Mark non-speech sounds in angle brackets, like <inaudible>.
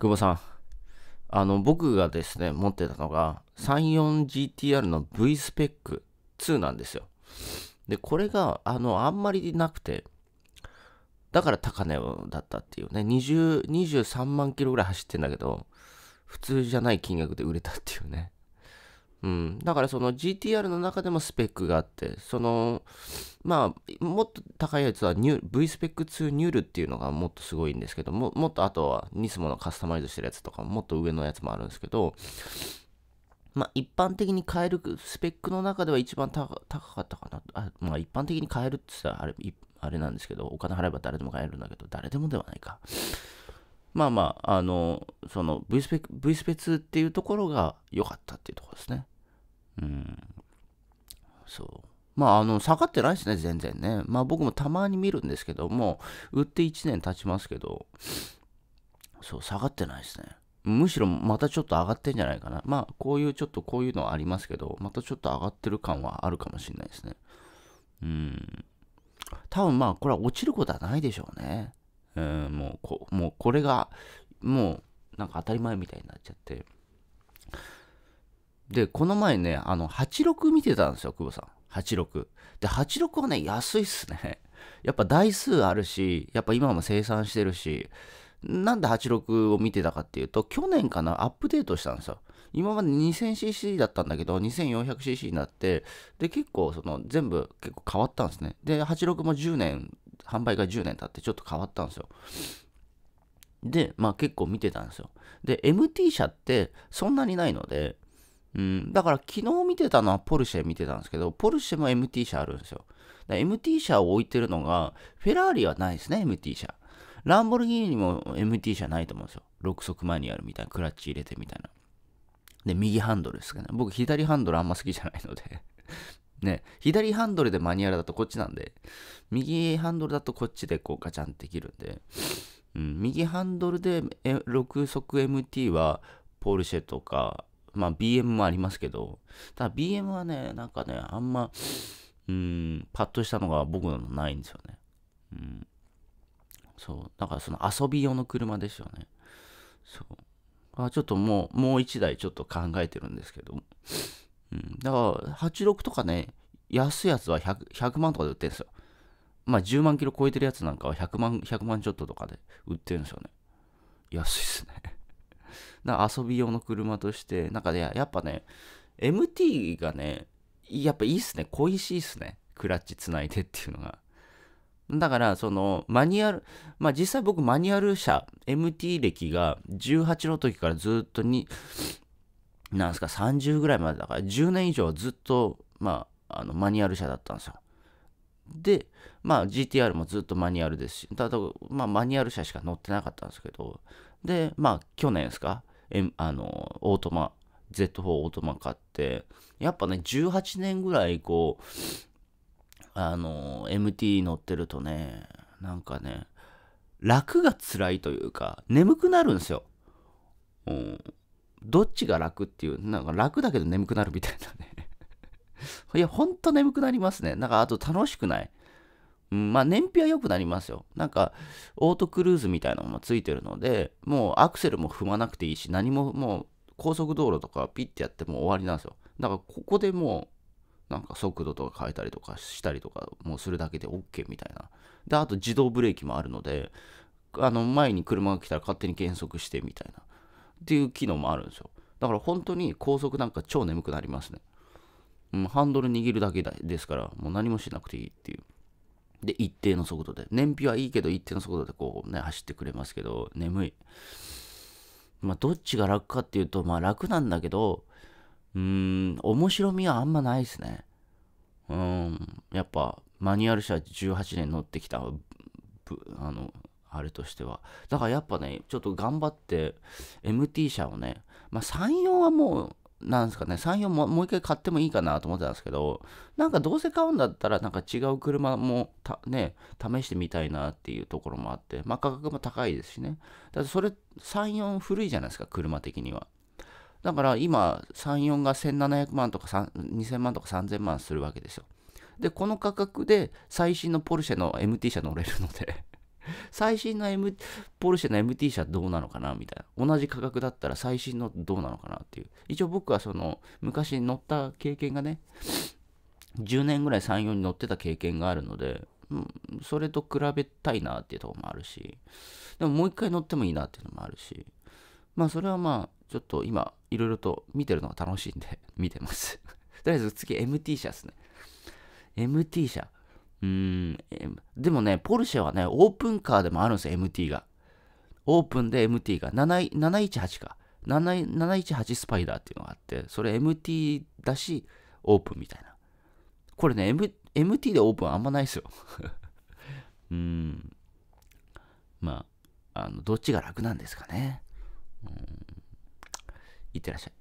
久保さん。あの、僕がですね、持ってたのが、34GTR の V スペック2なんですよ。で、これが、あの、あんまりなくて、だから高値だったっていうね、20、23万キロぐらい走ってんだけど、普通じゃない金額で売れたっていうね。うん、だからその GTR の中でもスペックがあってそのまあもっと高いやつはニュ V スペック2ニュールっていうのがもっとすごいんですけどももっとあとはニスモのカスタマイズしてるやつとかもっと上のやつもあるんですけどまあ一般的に買えるスペックの中では一番高かったかなあまあ一般的に買えるってさあれあれなんですけどお金払えば誰でも買えるんだけど誰でもではないかまあまあ、あの、その V スペック、V スペ2っていうところが良かったっていうところですね。うん。そう。まあ、あの、下がってないですね、全然ね。まあ、僕もたまに見るんですけども、売って1年経ちますけど、そう、下がってないですね。むしろまたちょっと上がってんじゃないかな。まあ、こういうちょっとこういうのはありますけど、またちょっと上がってる感はあるかもしれないですね。うん。多分まあ、これは落ちることはないでしょうね。うん、もうこ、もうこれが、もう、なんか当たり前みたいになっちゃって。で、この前ね、あの、86見てたんですよ、久保さん。86。で、86はね、安いっすね。<laughs> やっぱ台数あるし、やっぱ今も生産してるし、なんで86を見てたかっていうと、去年かな、アップデートしたんですよ。今まで 2000cc だったんだけど、2400cc になって、で、結構、その、全部結構変わったんですね。で、86も10年、販売が10年経ってちょっと変わったんですよ。で、まあ結構見てたんですよ。で、MT 車ってそんなにないので、うん、だから昨日見てたのはポルシェ見てたんですけど、ポルシェも MT 車あるんですよ。MT 車を置いてるのが、フェラーリはないですね、MT 車。ランボルギーニにも MT 車ないと思うんですよ。6速マニュアルみたいな、クラッチ入れてみたいな。で、右ハンドルですかね。僕、左ハンドルあんま好きじゃないので <laughs> ね、左ハンドルでマニュアルだとこっちなんで、右ハンドルだとこっちでこうガチャンって切るんで、うん、右ハンドルで6速 MT はポルシェとか、まあ BM もありますけど、ただ BM はね、なんかね、あんま、うん、パッとしたのが僕のないんですよね。うん。そう。だからその遊び用の車ですよね。そう。あちょっともう、もう一台ちょっと考えてるんですけど。うん。だから、86とかね、安いやつは 100, 100万とかで売ってるんですよ。まあ10万キロ超えてるやつなんかは100万、100万ちょっととかで売ってるんですよね。安いっすねな遊び用の車として、なんかね、やっぱね、MT がね、やっぱいいっすね。恋しいっすね。クラッチつないでっていうのが。だから、その、マニュアル、まあ実際僕マニュアル車、MT 歴が18の時からずっとに、なんですか、30ぐらいまでだから、10年以上ずっと、まあ、あの、マニュアル車だったんですよ。で、まあ GTR もずっとマニュアルですし、ただ、まあマニュアル車しか乗ってなかったんですけど、で、まあ、去年ですか、あの、オートマ、Z4 オートマ買って、やっぱね、18年ぐらい、こう、あの、MT 乗ってるとね、なんかね、楽が辛いというか、眠くなるんですよ。うん。どっちが楽っていう、なんか楽だけど眠くなるみたいなね。<laughs> いや、ほんと眠くなりますね。なんか、あと楽しくない。うん、まあ燃費は良くなりますよ。なんか、オートクルーズみたいなのもついてるので、もうアクセルも踏まなくていいし、何ももう高速道路とかピッてやっても終わりなんですよ。だからここでもう、なんか速度とか変えたりとかしたりとか、もうするだけで OK みたいな。で、あと自動ブレーキもあるので、あの前に車が来たら勝手に減速してみたいな。っていう機能もあるんですよ。だから本当に高速なんか超眠くなりますね。うん、ハンドル握るだけですから、もう何もしなくていいっていう。で、一定の速度で。燃費はいいけど、一定の速度でこうね、走ってくれますけど、眠い。まあ、どっちが楽かっていうと、まあ、楽なんだけど、うーん、面白みはあんまないですね。うん、やっぱ、マニュアル車18年乗ってきた、あの、あれとしては。だからやっぱね、ちょっと頑張って、MT 車をね、まあ、34はもう、なんですかね、34ももう一回買ってもいいかなと思ってたんですけど、なんかどうせ買うんだったら、なんか違う車もた、ね、試してみたいなっていうところもあって、まあ価格も高いですしね。だってそれ、34古いじゃないですか、車的には。だから今、34が1700万とか2000万とか3000万するわけですよ。で、この価格で最新のポルシェの MT 車乗れるので最新の、M、ポルシェの MT 車どうなのかなみたいな。同じ価格だったら最新のどうなのかなっていう。一応僕はその、昔乗った経験がね、10年ぐらい34に乗ってた経験があるので、うん、それと比べたいなっていうとこもあるし、でももう一回乗ってもいいなっていうのもあるし、まあそれはまあ、ちょっと今、いろいろと見てるのが楽しいんで、見てますとりあえず次、MT 車ですね。MT 車。うん、でもね、ポルシェはね、オープンカーでもあるんですよ、MT が。オープンで MT が7 718か7。718スパイダーっていうのがあって、それ MT だし、オープンみたいな。これね、M、MT でオープンあんまないですよ。<laughs> うん。まあ、あの、どっちが楽なんですかね。うん。いってらっしゃい。